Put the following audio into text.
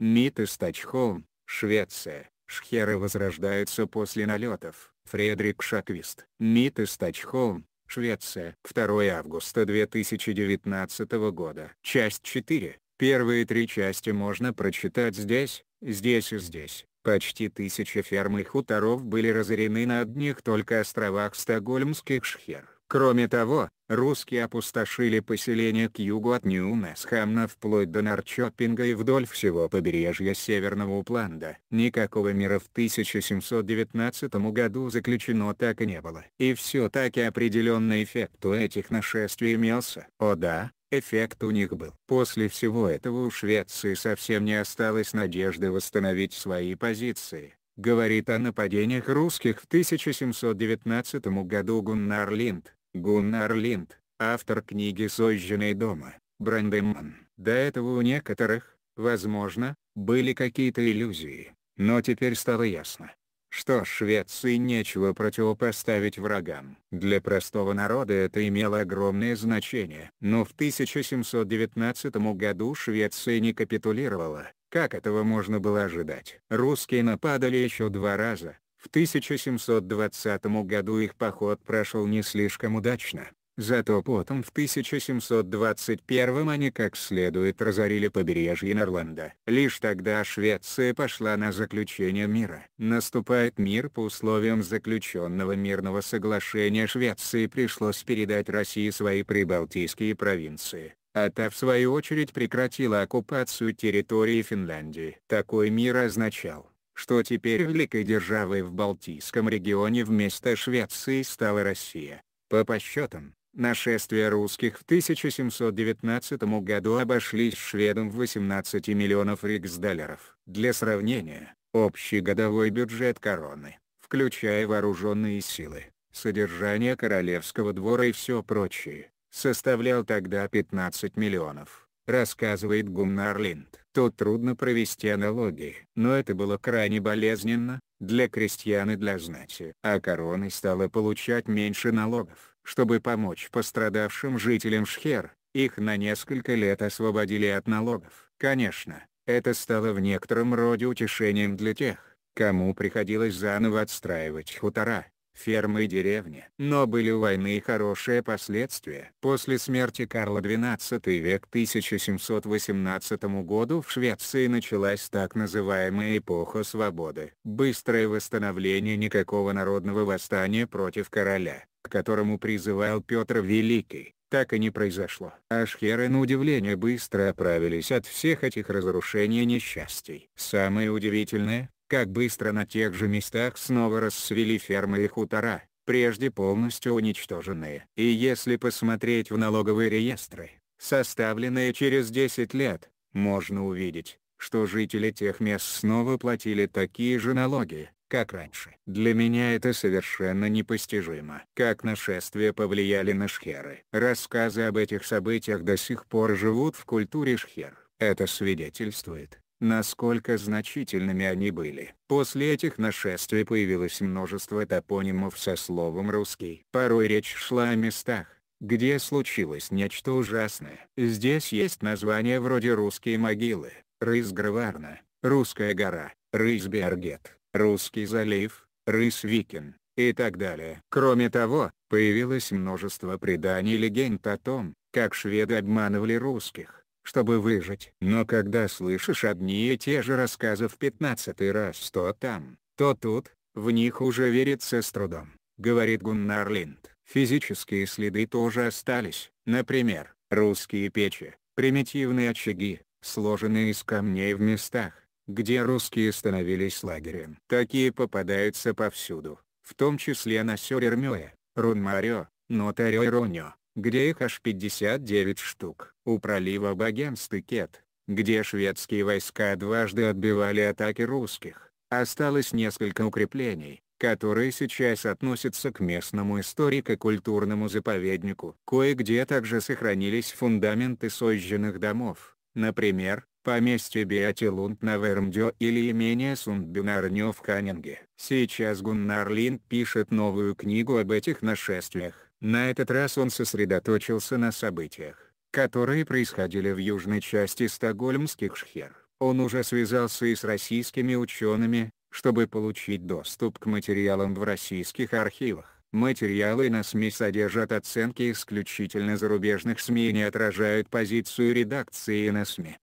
МИД из Стачхолм, Швеция. Шхеры возрождаются после налетов. Фредрик Шаквист. МИД из Стачхолм, Швеция. 2 августа 2019 года. Часть 4. Первые три части можно прочитать здесь, здесь и здесь. Почти тысяча ферм и хуторов были разорены на одних только островах стокгольмских шхер. Кроме того, русские опустошили поселения к югу от нью вплоть до Нарчопинга и вдоль всего побережья Северного Упланда. Никакого мира в 1719 году заключено так и не было. И все-таки определенный эффект у этих нашествий имелся. О да, эффект у них был. После всего этого у Швеции совсем не осталось надежды восстановить свои позиции говорит о нападениях русских в 1719 году Гуннар Линд. Гуннар Линд, автор книги «Сожженные дома», Брандеман. До этого у некоторых, возможно, были какие-то иллюзии, но теперь стало ясно, что Швеции нечего противопоставить врагам. Для простого народа это имело огромное значение. Но в 1719 году Швеция не капитулировала, как этого можно было ожидать. Русские нападали еще два раза, 1720 году их поход прошел не слишком удачно. Зато потом в 1721 они как следует разорили побережье Норланда. Лишь тогда Швеция пошла на заключение мира. Наступает мир по условиям заключенного мирного соглашения Швеции пришлось передать России свои прибалтийские провинции. А та в свою очередь прекратила оккупацию территории Финляндии. Такой мир означал, что теперь великой державой в Балтийском регионе вместо Швеции стала Россия. По подсчетам, нашествия русских в 1719 году обошлись шведам в 18 миллионов риксдолларов. Для сравнения, общий годовой бюджет короны, включая вооруженные силы, содержание королевского двора и все прочее, составлял тогда 15 миллионов, рассказывает Гуннар Линд то трудно провести аналогии. Но это было крайне болезненно, для крестьян и для знати. А короны стала получать меньше налогов, чтобы помочь пострадавшим жителям Шхер, их на несколько лет освободили от налогов. Конечно, это стало в некотором роде утешением для тех, кому приходилось заново отстраивать хутора фермы и деревни. Но были у войны и хорошие последствия. После смерти Карла XII век 1718 году в Швеции началась так называемая эпоха свободы. Быстрое восстановление никакого народного восстания против короля, к которому призывал Петр Великий так и не произошло. Ашхеры на удивление быстро оправились от всех этих разрушений и несчастий. Самое удивительное, как быстро на тех же местах снова расцвели фермы и хутора, прежде полностью уничтоженные. И если посмотреть в налоговые реестры, составленные через 10 лет, можно увидеть, что жители тех мест снова платили такие же налоги, как раньше. Для меня это совершенно непостижимо. Как нашествия повлияли на шхеры. Рассказы об этих событиях до сих пор живут в культуре шхер. Это свидетельствует, насколько значительными они были. После этих нашествий появилось множество топонимов со словом «русский». Порой речь шла о местах, где случилось нечто ужасное. Здесь есть названия вроде «русские могилы», «Рысгроварна», «Русская гора», «Рысбергет», «Русский залив», «Рысвикин» и так далее. Кроме того, появилось множество преданий и легенд о том, как шведы обманывали русских, чтобы выжить. Но когда слышишь одни и те же рассказы в пятнадцатый раз то там, то тут, в них уже верится с трудом, говорит Гуннар Линд. Физические следы тоже остались. Например, русские печи, примитивные очаги, сложенные из камней в местах, где русские становились лагерем. Такие попадаются повсюду, в том числе на Сёрермёе, Рунмарё, Нотарё и Ронё где их аж 59 штук. У пролива Богемстыкет, где шведские войска дважды отбивали атаки русских, осталось несколько укреплений, которые сейчас относятся к местному историко-культурному заповеднику. Кое-где также сохранились фундаменты сожженных домов, например, поместье Беатилунд на Вермдё или имение Сундбюнарнё в Канинге. Сейчас Гуннар Линд пишет новую книгу об этих нашествиях. На этот раз он сосредоточился на событиях, которые происходили в южной части стокгольмских шхер. Он уже связался и с российскими учеными, чтобы получить доступ к материалам в российских архивах. Материалы на СМИ содержат оценки исключительно зарубежных СМИ и не отражают позицию редакции на СМИ.